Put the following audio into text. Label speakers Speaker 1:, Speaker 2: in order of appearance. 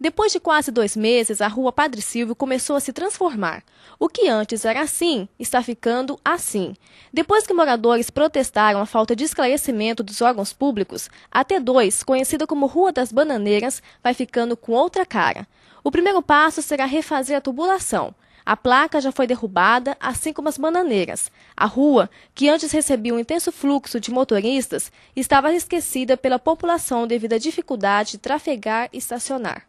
Speaker 1: Depois de quase dois meses, a rua Padre Silvio começou a se transformar. O que antes era assim está ficando assim. Depois que moradores protestaram a falta de esclarecimento dos órgãos públicos, a T2, conhecida como Rua das Bananeiras, vai ficando com outra cara. O primeiro passo será refazer a tubulação. A placa já foi derrubada, assim como as bananeiras. A rua, que antes recebia um intenso fluxo de motoristas, estava esquecida pela população devido à dificuldade de trafegar e estacionar.